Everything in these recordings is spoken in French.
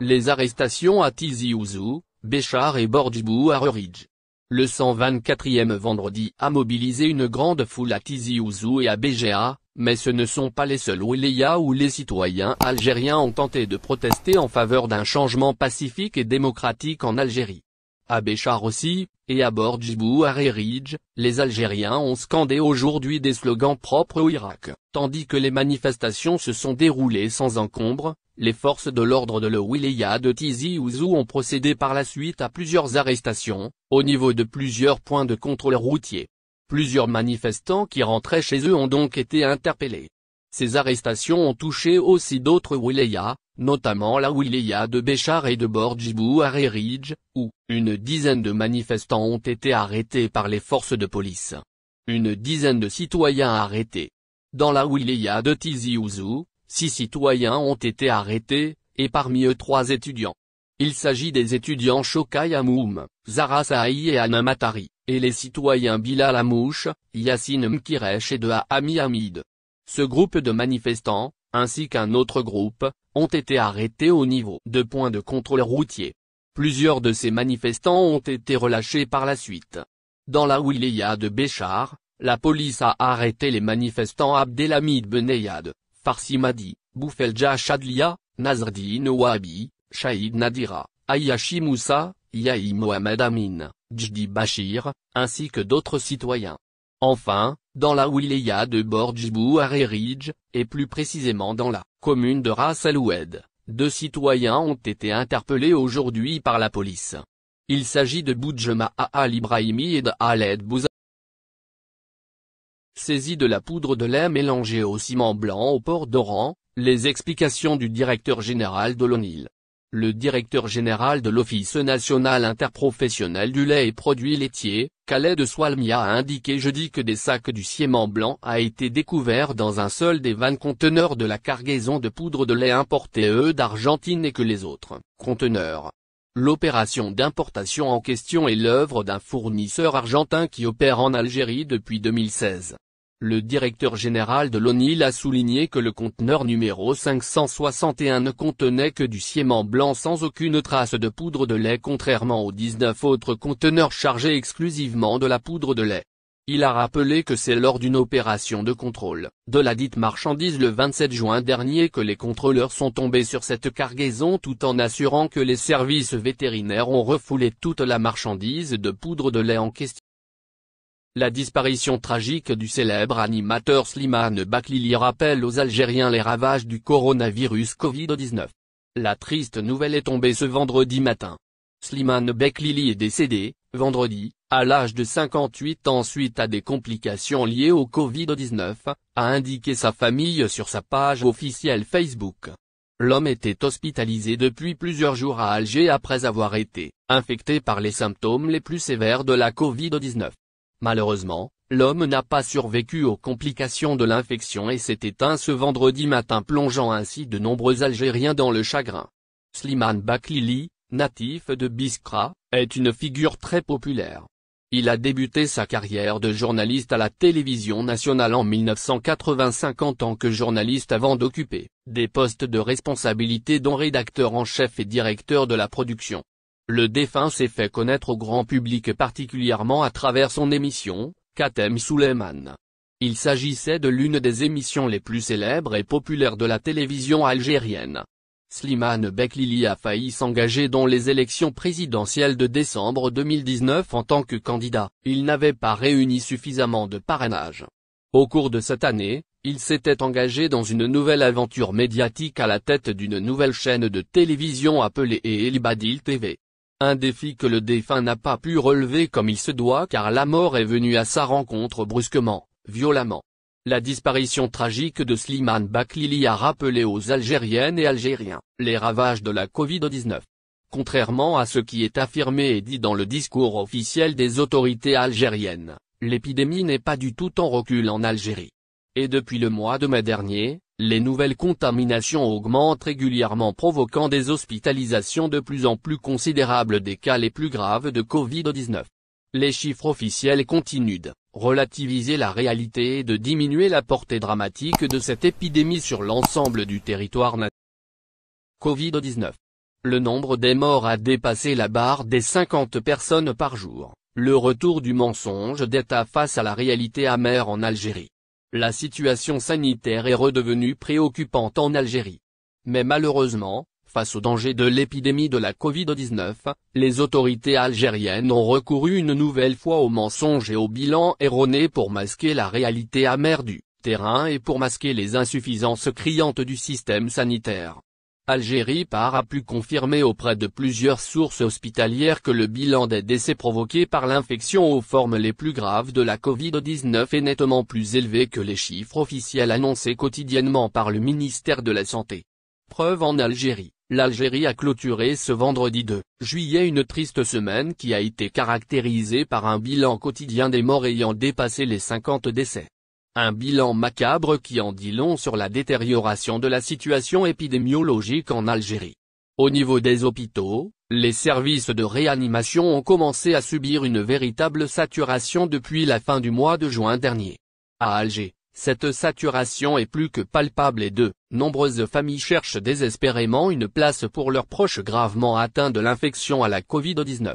les arrestations à Tizi Ouzou, Béchar et Bordjibou à Reridj. Le 124e vendredi a mobilisé une grande foule à Tizi Ouzou et à BGA, mais ce ne sont pas les seuls où les citoyens algériens ont tenté de protester en faveur d'un changement pacifique et démocratique en Algérie. À Béchar aussi, et à Bordjibou à Rérige, les Algériens ont scandé aujourd'hui des slogans propres au Irak, tandis que les manifestations se sont déroulées sans encombre, les forces de l'ordre de le wilaya de Tizi Ouzou ont procédé par la suite à plusieurs arrestations, au niveau de plusieurs points de contrôle routier. Plusieurs manifestants qui rentraient chez eux ont donc été interpellés. Ces arrestations ont touché aussi d'autres wilayas, notamment la wilaya de Béchar et de Bordjibou à Rérige, où une dizaine de manifestants ont été arrêtés par les forces de police. Une dizaine de citoyens arrêtés. Dans la wilaya de Tizi Ouzou, six citoyens ont été arrêtés, et parmi eux trois étudiants. Il s'agit des étudiants Shokai Amoum, Zara et Anam et les citoyens Bilal Amouche, Yassine Mkiresh et de Ami Hamid. Ce groupe de manifestants, ainsi qu'un autre groupe, ont été arrêtés au niveau de points de contrôle routier. Plusieurs de ces manifestants ont été relâchés par la suite. Dans la wilaya de Béchar, la police a arrêté les manifestants Abdelhamid Beneyad, Farsi Madi, Boufelja Chadlia, Nazrdi Ouabi, Shahid Nadira, Ayashi Moussa, Yahi Mohamed Amin, Jdi Bachir, ainsi que d'autres citoyens. Enfin, dans la wilaya de Bou Arerij, et plus précisément dans la commune de Ras El deux citoyens ont été interpellés aujourd'hui par la police. Il s'agit de Boudjema Al Ibrahimi et de Bouza saisie de la poudre de lait mélangée au ciment blanc au port d'Oran, les explications du directeur général de l'ONIL. Le directeur général de l'Office national interprofessionnel du lait et produits laitiers, Calais de Swalmia, a indiqué jeudi que des sacs du ciment blanc a été découvert dans un seul des vannes conteneurs de la cargaison de poudre de lait importée d'Argentine et que les autres conteneurs L'opération d'importation en question est l'œuvre d'un fournisseur argentin qui opère en Algérie depuis 2016. Le directeur général de l'ONIL a souligné que le conteneur numéro 561 ne contenait que du ciment blanc sans aucune trace de poudre de lait contrairement aux 19 autres conteneurs chargés exclusivement de la poudre de lait. Il a rappelé que c'est lors d'une opération de contrôle, de la dite marchandise le 27 juin dernier que les contrôleurs sont tombés sur cette cargaison tout en assurant que les services vétérinaires ont refoulé toute la marchandise de poudre de lait en question. La disparition tragique du célèbre animateur Slimane Baklili rappelle aux Algériens les ravages du coronavirus Covid-19. La triste nouvelle est tombée ce vendredi matin. Slimane Baklili est décédé, vendredi, à l'âge de 58 ans suite à des complications liées au Covid-19, a indiqué sa famille sur sa page officielle Facebook. L'homme était hospitalisé depuis plusieurs jours à Alger après avoir été infecté par les symptômes les plus sévères de la Covid-19. Malheureusement, l'homme n'a pas survécu aux complications de l'infection et s'est éteint ce vendredi matin plongeant ainsi de nombreux Algériens dans le chagrin. Slimane Baklili, natif de Biskra, est une figure très populaire. Il a débuté sa carrière de journaliste à la télévision nationale en 1985 en tant que journaliste avant d'occuper des postes de responsabilité dont rédacteur en chef et directeur de la production. Le défunt s'est fait connaître au grand public particulièrement à travers son émission, Katem Suleiman. Il s'agissait de l'une des émissions les plus célèbres et populaires de la télévision algérienne. Slimane Beklili a failli s'engager dans les élections présidentielles de décembre 2019 en tant que candidat, il n'avait pas réuni suffisamment de parrainage. Au cours de cette année, il s'était engagé dans une nouvelle aventure médiatique à la tête d'une nouvelle chaîne de télévision appelée El TV. Un défi que le défunt n'a pas pu relever comme il se doit car la mort est venue à sa rencontre brusquement, violemment. La disparition tragique de Slimane Baklili a rappelé aux Algériennes et Algériens, les ravages de la Covid-19. Contrairement à ce qui est affirmé et dit dans le discours officiel des autorités algériennes, l'épidémie n'est pas du tout en recul en Algérie. Et depuis le mois de mai dernier, les nouvelles contaminations augmentent régulièrement provoquant des hospitalisations de plus en plus considérables des cas les plus graves de Covid-19. Les chiffres officiels continuent de relativiser la réalité et de diminuer la portée dramatique de cette épidémie sur l'ensemble du territoire national. Covid-19 le nombre des morts a dépassé la barre des 50 personnes par jour, le retour du mensonge d'État face à la réalité amère en Algérie. La situation sanitaire est redevenue préoccupante en Algérie. Mais malheureusement, face au danger de l'épidémie de la Covid-19, les autorités algériennes ont recouru une nouvelle fois aux mensonges et aux bilans erronés pour masquer la réalité amère du terrain et pour masquer les insuffisances criantes du système sanitaire. Algérie par a pu confirmer auprès de plusieurs sources hospitalières que le bilan des décès provoqués par l'infection aux formes les plus graves de la Covid-19 est nettement plus élevé que les chiffres officiels annoncés quotidiennement par le ministère de la Santé. Preuve en Algérie, l'Algérie a clôturé ce vendredi 2 juillet une triste semaine qui a été caractérisée par un bilan quotidien des morts ayant dépassé les 50 décès. Un bilan macabre qui en dit long sur la détérioration de la situation épidémiologique en Algérie. Au niveau des hôpitaux, les services de réanimation ont commencé à subir une véritable saturation depuis la fin du mois de juin dernier. À Alger, cette saturation est plus que palpable et de nombreuses familles cherchent désespérément une place pour leurs proches gravement atteints de l'infection à la Covid-19.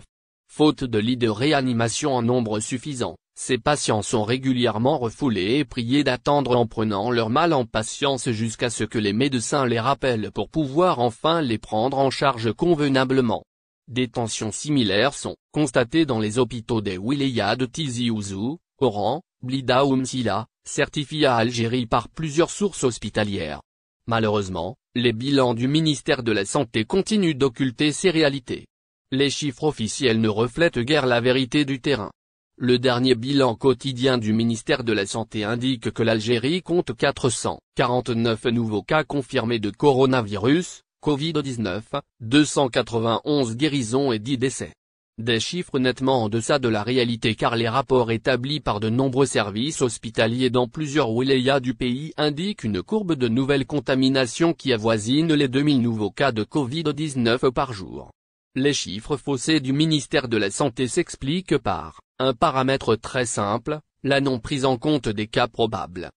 Faute de lits de réanimation en nombre suffisant, ces patients sont régulièrement refoulés et priés d'attendre en prenant leur mal en patience jusqu'à ce que les médecins les rappellent pour pouvoir enfin les prendre en charge convenablement. Des tensions similaires sont constatées dans les hôpitaux des wilayas de Tizi Ouzou, Oran, Blida ou Msila, certifiés à Algérie par plusieurs sources hospitalières. Malheureusement, les bilans du ministère de la Santé continuent d'occulter ces réalités. Les chiffres officiels ne reflètent guère la vérité du terrain. Le dernier bilan quotidien du ministère de la Santé indique que l'Algérie compte 449 nouveaux cas confirmés de coronavirus, Covid-19, 291 guérisons et 10 décès. Des chiffres nettement en deçà de la réalité car les rapports établis par de nombreux services hospitaliers dans plusieurs wilayas du pays indiquent une courbe de nouvelles contaminations qui avoisine les 2000 nouveaux cas de Covid-19 par jour. Les chiffres faussés du ministère de la Santé s'expliquent par un paramètre très simple, la non prise en compte des cas probables.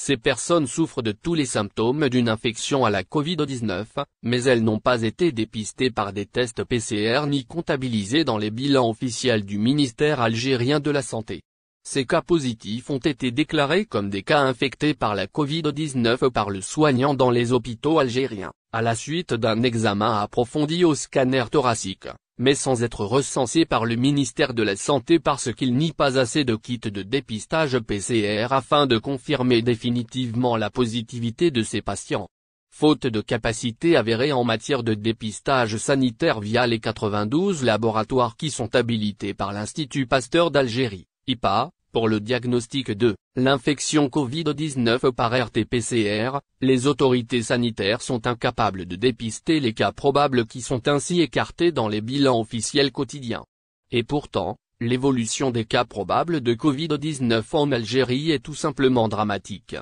Ces personnes souffrent de tous les symptômes d'une infection à la Covid-19, mais elles n'ont pas été dépistées par des tests PCR ni comptabilisées dans les bilans officiels du ministère algérien de la Santé. Ces cas positifs ont été déclarés comme des cas infectés par la Covid-19 par le soignant dans les hôpitaux algériens, à la suite d'un examen approfondi au scanner thoracique mais sans être recensé par le ministère de la Santé parce qu'il n'y pas assez de kits de dépistage PCR afin de confirmer définitivement la positivité de ces patients. Faute de capacité avérée en matière de dépistage sanitaire via les 92 laboratoires qui sont habilités par l'Institut Pasteur d'Algérie, IPA, pour le diagnostic de l'infection Covid-19 par RT-PCR, les autorités sanitaires sont incapables de dépister les cas probables qui sont ainsi écartés dans les bilans officiels quotidiens. Et pourtant, l'évolution des cas probables de Covid-19 en Algérie est tout simplement dramatique.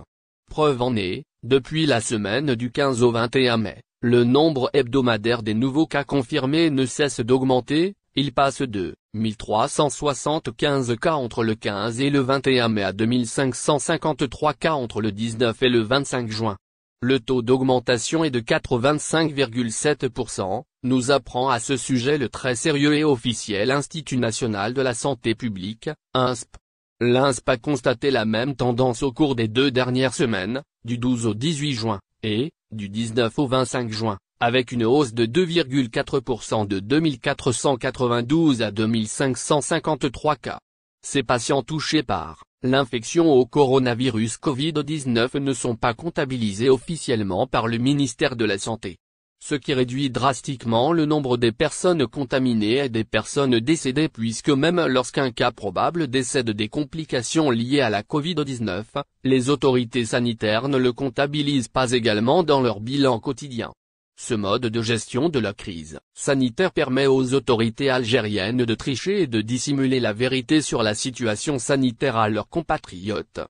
Preuve en est, depuis la semaine du 15 au 21 mai, le nombre hebdomadaire des nouveaux cas confirmés ne cesse d'augmenter, il passe de 1375 cas entre le 15 et le 21 mai à 2553 cas entre le 19 et le 25 juin. Le taux d'augmentation est de 85,7%, nous apprend à ce sujet le très sérieux et officiel Institut national de la santé publique, INSP. L'INSP a constaté la même tendance au cours des deux dernières semaines, du 12 au 18 juin, et, du 19 au 25 juin avec une hausse de 2,4% de 2492 à 2553 cas. Ces patients touchés par l'infection au coronavirus Covid-19 ne sont pas comptabilisés officiellement par le ministère de la Santé. Ce qui réduit drastiquement le nombre des personnes contaminées et des personnes décédées puisque même lorsqu'un cas probable décède des complications liées à la Covid-19, les autorités sanitaires ne le comptabilisent pas également dans leur bilan quotidien. Ce mode de gestion de la crise sanitaire permet aux autorités algériennes de tricher et de dissimuler la vérité sur la situation sanitaire à leurs compatriotes.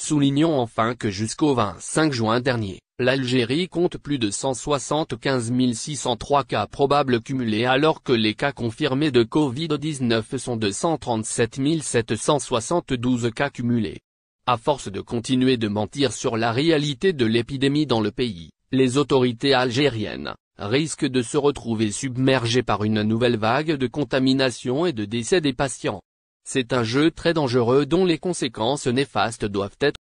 Soulignons enfin que jusqu'au 25 juin dernier, l'Algérie compte plus de 175 603 cas probables cumulés alors que les cas confirmés de Covid-19 sont de 137 772 cas cumulés. À force de continuer de mentir sur la réalité de l'épidémie dans le pays, les autorités algériennes, risquent de se retrouver submergées par une nouvelle vague de contamination et de décès des patients. C'est un jeu très dangereux dont les conséquences néfastes doivent être